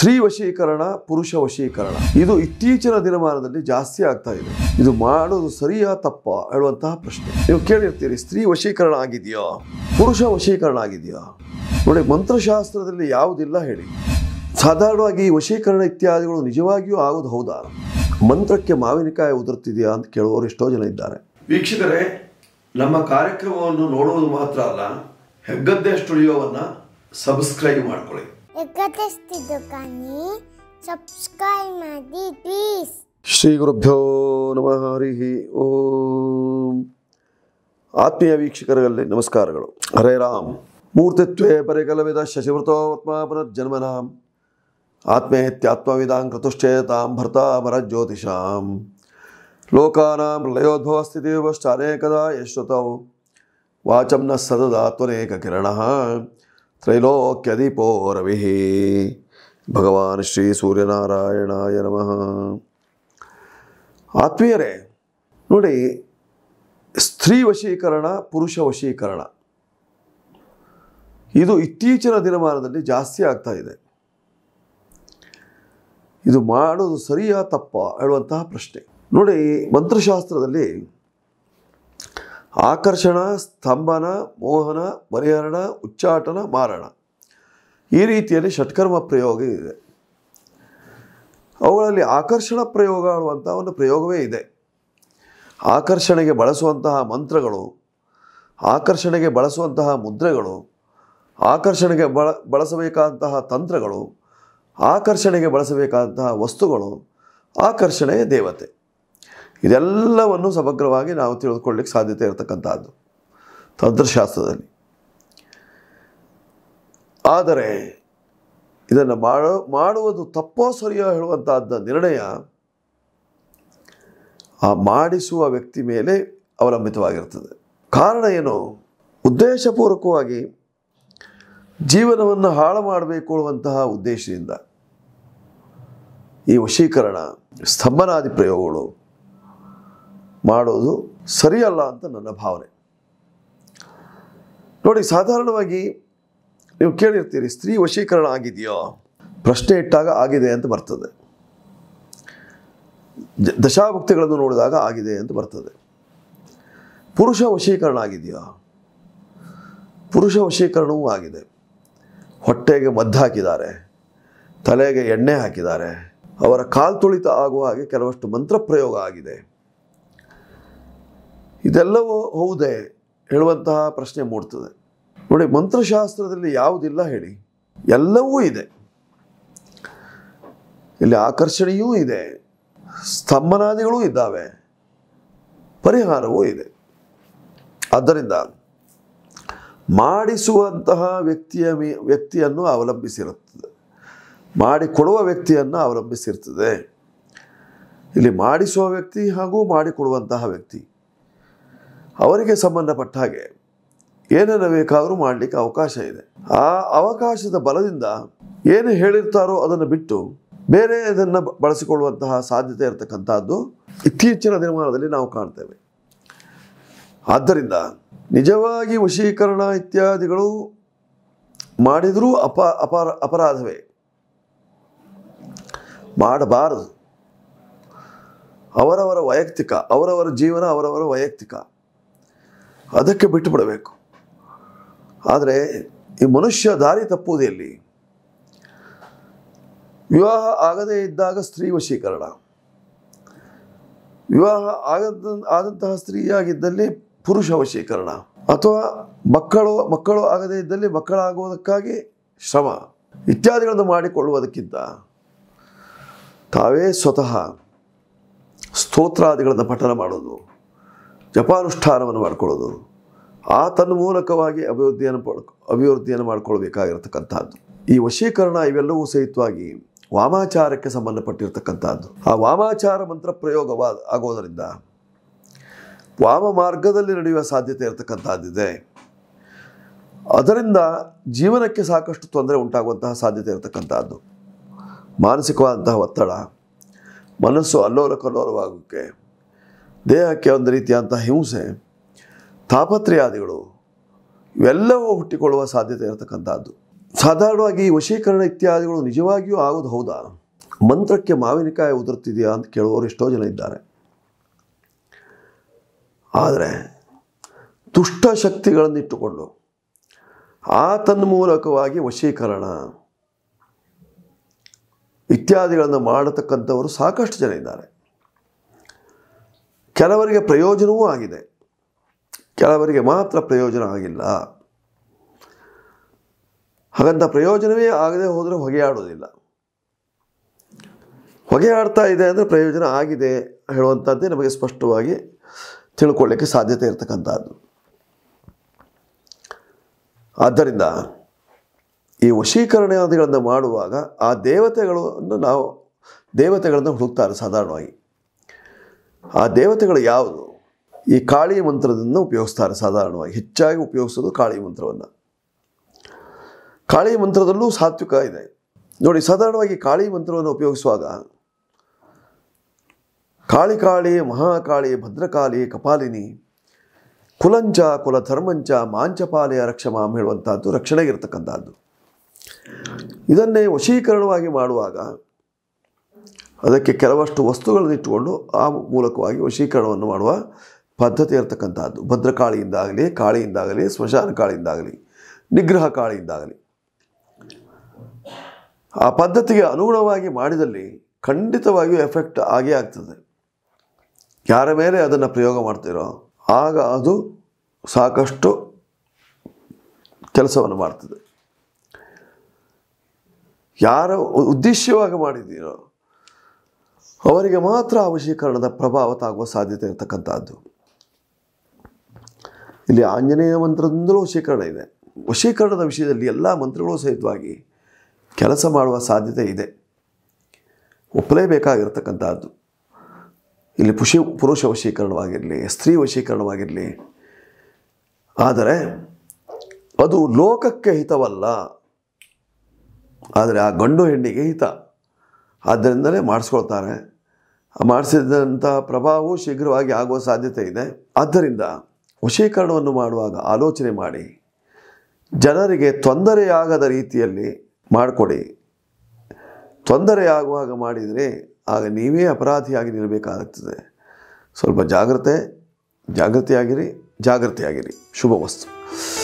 ಸ್ತ್ರೀ ವಶೀಕರಣ ಪುರುಷ ವಶೀಕರಣ ಇದು ಇತ್ತೀಚಿನ ದಿನಮಾನದಲ್ಲಿ ಜಾಸ್ತಿ ಆಗ್ತಾ ಇದೆ ಇದು ಮಾಡೋದು ಸರಿಯಾ ತಪ್ಪ ಹೇಳುವಂತಹ ಪ್ರಶ್ನೆ ನೀವು ಕೇಳಿರ್ತೀರಿ ಸ್ತ್ರೀ ವಶೀಕರಣ ಆಗಿದೆಯಾ ಪುರುಷ ವಶೀಕರಣ ಆಗಿದೆಯಾ ನೋಡಿ ಮಂತ್ರಶಾಸ್ತ್ರದಲ್ಲಿ ಯಾವುದಿಲ್ಲ ಹೇಳಿ ಸಾಧಾರಣವಾಗಿ ಈ ವಶೀಕರಣ ಇತ್ಯಾದಿಗಳು ನಿಜವಾಗಿಯೂ ಆಗೋದು ಹೌದಾ ಮಂತ್ರಕ್ಕೆ ಮಾವಿನಕಾಯಿ ಉದುರ್ತಿದೆಯಾ ಅಂತ ಕೇಳುವವರು ಎಷ್ಟೋ ಜನ ಇದ್ದಾರೆ ವೀಕ್ಷಕರೇ ನಮ್ಮ ಕಾರ್ಯಕ್ರಮವನ್ನು ನೋಡುವುದು ಮಾತ್ರ ಅಲ್ಲ ಹೆಗ್ಗದ್ದೆ ಸ್ಟುಡಿಯೋವನ್ನು ಸಬ್ಸ್ಕ್ರೈಬ್ ಮಾಡಿಕೊಳ್ಳಿ ಎಗತಸ್ತಿ ದುಕಾನಿ ಸಬ್ಸ್ಕ್ರೈಬ್ ಮಾಡಿ ಪ್ಲೀಸ್ ಶ್ರೀ ಗುರುಭ್ಯೋ ನಮಃ ಹರಿ ಓಂ ಆತ್ಮೀಯ ವೀಕ್ಷಕರಲ್ಲಿ ನಮಸ್ಕಾರಗಳು ಹರೇ ರಾಮ್ ಮೂರ್ತಿತ್ವೇ ಪರಿಕಲವಿದ ಶಶಿವೃತೋತ್ಮಾಪುನರ್ಜನ್ಮನಾಂ ಆತ್ಮೇತ್ಯಾತ್ಮವಿದಾಂ ಕೃತುಶ್ಚೇತಾಂ ಭರ್ತಾ ಪರ ಜ್ಯೋತಿಷಾಂ ಲೋಕಾನಾಂ ಪ್ರಳಯೋದ್ಭವ ಸ್ಥಿತಿವಶ್ಚಾನೇಕದಾ ಯಶ್ವತೌ ವಾಚಂ ನ ಸದದಾ ತ್ವನೇಕ ಕಿರಣಃ ತ್ರೈಲೋಕ್ಯದೀಪೋ ಭಗವಾನ್ ಶ್ರೀ ಸೂರ್ಯನಾರಾಯಣಾಯ ನಮಃ ಆತ್ಮೀಯರೇ ನೋಡಿ ಸ್ತ್ರೀ ವಶೀಕರಣ ಪುರುಷ ವಶೀಕರಣ ಇದು ಇತ್ತೀಚಿನ ದಿನಮಾನದಲ್ಲಿ ಜಾಸ್ತಿ ಆಗ್ತಾ ಇದೆ ಇದು ಮಾಡೋದು ಸರಿಯಾ ತಪ್ಪ ಹೇಳುವಂತಹ ಪ್ರಶ್ನೆ ನೋಡಿ ಮಂತ್ರಶಾಸ್ತ್ರದಲ್ಲಿ ಆಕರ್ಷಣ ಸ್ತಂಭನ ಮೋಹನ ಮರಿಹರಣ ಉಚ್ಚಾಟನ ಮಾರಣ ಈ ರೀತಿಯಲ್ಲಿ ಷಟ್ಕರ್ಮ ಪ್ರಯೋಗ ಇದೆ ಅವುಗಳಲ್ಲಿ ಆಕರ್ಷಣ ಪ್ರಯೋಗ ಆಡುವಂಥ ಒಂದು ಪ್ರಯೋಗವೇ ಇದೆ ಆಕರ್ಷಣೆಗೆ ಬಳಸುವಂತಹ ಮಂತ್ರಗಳು ಆಕರ್ಷಣೆಗೆ ಬಳಸುವಂತಹ ಮುದ್ರೆಗಳು ಆಕರ್ಷಣೆಗೆ ಬಳ ಬಳಸಬೇಕಾದಂತಹ ತಂತ್ರಗಳು ಆಕರ್ಷಣೆಗೆ ಬಳಸಬೇಕಾದಂತಹ ವಸ್ತುಗಳು ಆಕರ್ಷಣೆಯ ದೇವತೆ ಇದೆಲ್ಲವನ್ನು ಸಮಗ್ರವಾಗಿ ನಾವು ತಿಳಿದುಕೊಳ್ಳಿಕ್ಕೆ ಸಾಧ್ಯತೆ ಇರತಕ್ಕಂಥದ್ದು ತಂತ್ರಶಾಸ್ತ್ರದಲ್ಲಿ ಆದರೆ ಇದನ್ನು ಮಾಡೋ ಮಾಡುವುದು ತಪ್ಪೋ ಸರಿಯೋ ಹೇಳುವಂತಹದ್ದ ನಿರ್ಣಯ ಆ ಮಾಡಿಸುವ ವ್ಯಕ್ತಿ ಮೇಲೆ ಅವಲಂಬಿತವಾಗಿರ್ತದೆ ಕಾರಣ ಏನು ಉದ್ದೇಶಪೂರ್ವಕವಾಗಿ ಜೀವನವನ್ನು ಹಾಳು ಮಾಡಬೇಕು ಅನ್ನುವಂತಹ ಉದ್ದೇಶದಿಂದ ಈ ವಶೀಕರಣ ಸ್ತಂಭನಾದಿ ಪ್ರಯೋಗಗಳು ಮಾಡೋದು ಸರಿಯಲ್ಲ ಅಂತ ನನ್ನ ಭಾವನೆ ನೋಡಿ ಸಾಧಾರಣವಾಗಿ ನೀವು ಕೇಳಿರ್ತೀರಿ ಸ್ತ್ರೀ ವಶೀಕರಣ ಆಗಿದೆಯೋ ಪ್ರಶ್ನೆ ಇಟ್ಟಾಗ ಆಗಿದೆ ಅಂತ ಬರ್ತದೆ ದಶಾಭುಕ್ತಿಗಳನ್ನು ನೋಡಿದಾಗ ಆಗಿದೆ ಅಂತ ಬರ್ತದೆ ಪುರುಷ ವಶೀಕರಣ ಆಗಿದೆಯೋ ಪುರುಷ ವಶೀಕರಣವೂ ಆಗಿದೆ ಹೊಟ್ಟೆಗೆ ಮದ್ದು ಹಾಕಿದ್ದಾರೆ ತಲೆಗೆ ಎಣ್ಣೆ ಹಾಕಿದ್ದಾರೆ ಅವರ ತುಳಿತ ಆಗುವ ಹಾಗೆ ಕೆಲವಷ್ಟು ಮಂತ್ರ ಪ್ರಯೋಗ ಆಗಿದೆ ಇದೆಲ್ಲವೂ ಹೌದೇ ಹೇಳುವಂತಹ ಪ್ರಶ್ನೆ ಮೂಡ್ತದೆ ನೋಡಿ ಮಂತ್ರಶಾಸ್ತ್ರದಲ್ಲಿ ಯಾವುದಿಲ್ಲ ಹೇಳಿ ಎಲ್ಲವೂ ಇದೆ ಇಲ್ಲಿ ಆಕರ್ಷಣೆಯೂ ಇದೆ ಸ್ತಂಭನಾದಿಗಳೂ ಇದ್ದಾವೆ ಪರಿಹಾರವೂ ಇದೆ ಆದ್ದರಿಂದ ಮಾಡಿಸುವಂತಹ ವ್ಯಕ್ತಿಯ ವ್ಯಕ್ತಿಯನ್ನು ಅವಲಂಬಿಸಿರುತ್ತದೆ ಮಾಡಿಕೊಡುವ ವ್ಯಕ್ತಿಯನ್ನು ಅವಲಂಬಿಸಿರ್ತದೆ ಇಲ್ಲಿ ಮಾಡಿಸುವ ವ್ಯಕ್ತಿ ಹಾಗೂ ಮಾಡಿಕೊಡುವಂತಹ ವ್ಯಕ್ತಿ ಅವರಿಗೆ ಸಂಬಂಧಪಟ್ಟ ಹಾಗೆ ಏನನ್ನ ಬೇಕಾದರೂ ಮಾಡಲಿಕ್ಕೆ ಅವಕಾಶ ಇದೆ ಆ ಅವಕಾಶದ ಬಲದಿಂದ ಏನು ಹೇಳಿರ್ತಾರೋ ಅದನ್ನು ಬಿಟ್ಟು ಬೇರೆ ಇದನ್ನು ಬಳಸಿಕೊಳ್ಳುವಂತಹ ಸಾಧ್ಯತೆ ಇರತಕ್ಕಂಥದ್ದು ಇತ್ತೀಚಿನ ದಿನಮಾನದಲ್ಲಿ ನಾವು ಕಾಣ್ತೇವೆ ಆದ್ದರಿಂದ ನಿಜವಾಗಿ ವಶೀಕರಣ ಇತ್ಯಾದಿಗಳು ಮಾಡಿದರೂ ಅಪ ಅಪರ ಅಪರಾಧವೇ ಮಾಡಬಾರದು ಅವರವರ ವೈಯಕ್ತಿಕ ಅವರವರ ಜೀವನ ಅವರವರ ವೈಯಕ್ತಿಕ ಅದಕ್ಕೆ ಬಿಟ್ಟು ಬಿಡಬೇಕು ಆದರೆ ಈ ಮನುಷ್ಯ ದಾರಿ ತಪ್ಪುವುದಲ್ಲಿ ವಿವಾಹ ಆಗದೇ ಇದ್ದಾಗ ಸ್ತ್ರೀ ವಶೀಕರಣ ವಿವಾಹ ಆಗದ ಆದಂತಹ ಸ್ತ್ರೀಯಾಗಿದ್ದಲ್ಲಿ ಪುರುಷ ವಶೀಕರಣ ಅಥವಾ ಮಕ್ಕಳು ಮಕ್ಕಳು ಆಗದೇ ಇದ್ದಲ್ಲಿ ಮಕ್ಕಳಾಗುವುದಕ್ಕಾಗಿ ಶ್ರಮ ಇತ್ಯಾದಿಗಳನ್ನು ಮಾಡಿಕೊಳ್ಳುವುದಕ್ಕಿಂತ ತಾವೇ ಸ್ವತಃ ಸ್ತೋತ್ರಾದಿಗಳನ್ನು ಪಠನ ಮಾಡೋದು ಜಪಾನುಷ್ಠಾನವನ್ನು ಮಾಡಿಕೊಳ್ಳೋದು ಆ ತನ್ನ ಮೂಲಕವಾಗಿ ಅಭಿವೃದ್ಧಿಯನ್ನು ಪಡ್ ಅಭಿವೃದ್ಧಿಯನ್ನು ಮಾಡಿಕೊಳ್ಬೇಕಾಗಿರತಕ್ಕಂಥದ್ದು ಈ ವಶೀಕರಣ ಇವೆಲ್ಲವೂ ಸಹಿತವಾಗಿ ವಾಮಾಚಾರಕ್ಕೆ ಸಂಬಂಧಪಟ್ಟಿರತಕ್ಕಂಥದ್ದು ಆ ವಾಮಾಚಾರ ಮಂತ್ರ ಪ್ರಯೋಗವಾದ ಆಗೋದರಿಂದ ವಾಮ ಮಾರ್ಗದಲ್ಲಿ ನಡೆಯುವ ಸಾಧ್ಯತೆ ಇರತಕ್ಕಂಥದ್ದಿದೆ ಅದರಿಂದ ಜೀವನಕ್ಕೆ ಸಾಕಷ್ಟು ತೊಂದರೆ ಉಂಟಾಗುವಂತಹ ಸಾಧ್ಯತೆ ಇರತಕ್ಕಂಥದ್ದು ಮಾನಸಿಕವಾದಂತಹ ಒತ್ತಡ ಮನಸ್ಸು ಅಲ್ಲೋಲ ಕಲ್ಲೋಲವಾಗೋಕ್ಕೆ ದೇಹಕ್ಕೆ ಒಂದು ರೀತಿಯಾದಂಥ ಹಿಂಸೆ ತಾಪತ್ರಯಾದಿಗಳು ಇವೆಲ್ಲವೂ ಹುಟ್ಟಿಕೊಳ್ಳುವ ಸಾಧ್ಯತೆ ಇರತಕ್ಕಂಥದ್ದು ಸಾಧಾರಣವಾಗಿ ವಶೀಕರಣ ಇತ್ಯಾದಿಗಳು ನಿಜವಾಗಿಯೂ ಆಗೋದು ಹೌದಾ ಮಂತ್ರಕ್ಕೆ ಮಾವಿನಕಾಯಿ ಉದುರುತ್ತಿದೆಯಾ ಅಂತ ಕೇಳುವವರು ಎಷ್ಟೋ ಜನ ಇದ್ದಾರೆ ಆದರೆ ದುಷ್ಟ ಶಕ್ತಿಗಳನ್ನು ಇಟ್ಟುಕೊಂಡು ಆ ಮೂಲಕವಾಗಿ ವಶೀಕರಣ ಇತ್ಯಾದಿಗಳನ್ನು ಮಾಡತಕ್ಕಂಥವರು ಸಾಕಷ್ಟು ಜನ ಇದ್ದಾರೆ ಕೆಲವರಿಗೆ ಪ್ರಯೋಜನವೂ ಆಗಿದೆ ಕೆಲವರಿಗೆ ಮಾತ್ರ ಪ್ರಯೋಜನ ಆಗಿಲ್ಲ ಹಾಗಂತ ಪ್ರಯೋಜನವೇ ಆಗದೆ ಹೋದರೆ ಹೊಗೆ ಆಡೋದಿಲ್ಲ ಹೊಗೆ ಆಡ್ತಾ ಇದೆ ಅಂದರೆ ಪ್ರಯೋಜನ ಆಗಿದೆ ಹೇಳುವಂಥದ್ದೇ ನಮಗೆ ಸ್ಪಷ್ಟವಾಗಿ ತಿಳ್ಕೊಳ್ಳಿಕ್ಕೆ ಸಾಧ್ಯತೆ ಇರತಕ್ಕಂಥದ್ದು ಆದ್ದರಿಂದ ಈ ವಶೀಕರಣಗಳನ್ನು ಮಾಡುವಾಗ ಆ ದೇವತೆಗಳನ್ನು ನಾವು ದೇವತೆಗಳನ್ನು ಹುಡುಕ್ತಾರೆ ಸಾಧಾರಣವಾಗಿ ಆ ದೇವತೆಗಳು ಯಾವುದು ಈ ಕಾಳಿ ಮಂತ್ರದಿಂದ ಉಪಯೋಗಿಸ್ತಾರೆ ಸಾಧಾರಣವಾಗಿ ಹೆಚ್ಚಾಗಿ ಉಪಯೋಗಿಸೋದು ಕಾಳಿ ಮಂತ್ರವನ್ನು ಕಾಳಿ ಮಂತ್ರದಲ್ಲೂ ಸಾತ್ವಿಕ ಇದೆ ನೋಡಿ ಸಾಧಾರಣವಾಗಿ ಕಾಳಿ ಮಂತ್ರವನ್ನು ಉಪಯೋಗಿಸುವಾಗ ಕಾಳಿ ಕಾಳಿ ಮಹಾಕಾಳಿ ಭದ್ರಕಾಳಿ ಕಪಾಲಿನಿ ಕುಲಂಚ ಕುಲಧರ್ಮಂಚ ಮಾಂಚಪಾಲಯ ರಕ್ಷಮಾಂ ಹೇಳುವಂಥದ್ದು ರಕ್ಷಣೆಗಿರ್ತಕ್ಕಂಥದ್ದು ಇದನ್ನೇ ವಶೀಕರಣವಾಗಿ ಮಾಡುವಾಗ ಅದಕ್ಕೆ ಕೆಲವಷ್ಟು ವಸ್ತುಗಳನ್ನು ಇಟ್ಟುಕೊಂಡು ಆ ಮೂಲಕವಾಗಿ ವಶೀಕರಣವನ್ನು ಮಾಡುವ ಪದ್ಧತಿ ಇರತಕ್ಕಂಥದ್ದು ಭದ್ರಕಾಳಿಯಿಂದಾಗಲಿ ಕಾಳಿಯಿಂದಾಗಲಿ ಸ್ಮಶಾನ ಕಾಳಿಯಿಂದಾಗಲಿ ನಿಗ್ರಹ ಕಾಳಿಯಿಂದಾಗಲಿ ಆ ಪದ್ಧತಿಗೆ ಅನುಗುಣವಾಗಿ ಮಾಡಿದಲ್ಲಿ ಖಂಡಿತವಾಗಿಯೂ ಎಫೆಕ್ಟ್ ಆಗೇ ಆಗ್ತದೆ ಯಾರ ಮೇಲೆ ಅದನ್ನು ಪ್ರಯೋಗ ಮಾಡ್ತೀರೋ ಆಗ ಅದು ಸಾಕಷ್ಟು ಕೆಲಸವನ್ನು ಮಾಡ್ತದೆ ಯಾರ ಉದ್ದೇಶವಾಗಿ ಮಾಡಿದ್ದೀರೋ ಅವರಿಗೆ ಮಾತ್ರ ಆ ವಶೀಕರಣದ ಪ್ರಭಾವ ತಾಗುವ ಸಾಧ್ಯತೆ ಇರತಕ್ಕಂಥದ್ದು ಇಲ್ಲಿ ಆಂಜನೇಯ ಮಂತ್ರದಿಂದಲೂ ವಶೀಕರಣ ಇದೆ ವಶೀಕರಣದ ವಿಷಯದಲ್ಲಿ ಎಲ್ಲ ಮಂತ್ರಗಳು ಸಹಿತವಾಗಿ ಕೆಲಸ ಮಾಡುವ ಸಾಧ್ಯತೆ ಇದೆ ಒಪ್ಪಲೇಬೇಕಾಗಿರ್ತಕ್ಕಂಥದ್ದು ಇಲ್ಲಿ ಪುಷಿ ಪುರುಷ ವಶೀಕರಣವಾಗಿರಲಿ ಸ್ತ್ರೀ ವಶೀಕರಣವಾಗಿರಲಿ ಆದರೆ ಅದು ಲೋಕಕ್ಕೆ ಹಿತವಲ್ಲ ಆದರೆ ಆ ಗಂಡು ಹೆಣ್ಣಿಗೆ ಹಿತ ಆದ್ದರಿಂದಲೇ ಮಾಡಿಸ್ಕೊಳ್ತಾರೆ ಮಾಡಿಸಿದಂಥ ಪ್ರಭಾವವು ಶೀಘ್ರವಾಗಿ ಆಗುವ ಸಾಧ್ಯತೆ ಇದೆ ಆದ್ದರಿಂದ ವಶೀಕರಣವನ್ನು ಮಾಡುವಾಗ ಆಲೋಚನೆ ಮಾಡಿ ಜನರಿಗೆ ತೊಂದರೆಯಾಗದ ರೀತಿಯಲ್ಲಿ ಮಾಡಿಕೊಡಿ ತೊಂದರೆಯಾಗುವಾಗ ಮಾಡಿದರೆ ಆಗ ನೀವೇ ಅಪರಾಧಿಯಾಗಿ ನಿಲ್ಲಬೇಕಾಗುತ್ತದೆ ಸ್ವಲ್ಪ ಜಾಗ್ರತೆ ಜಾಗೃತಿಯಾಗಿರಿ ಜಾಗೃತಿಯಾಗಿರಿ ಶುಭ ವಸ್ತು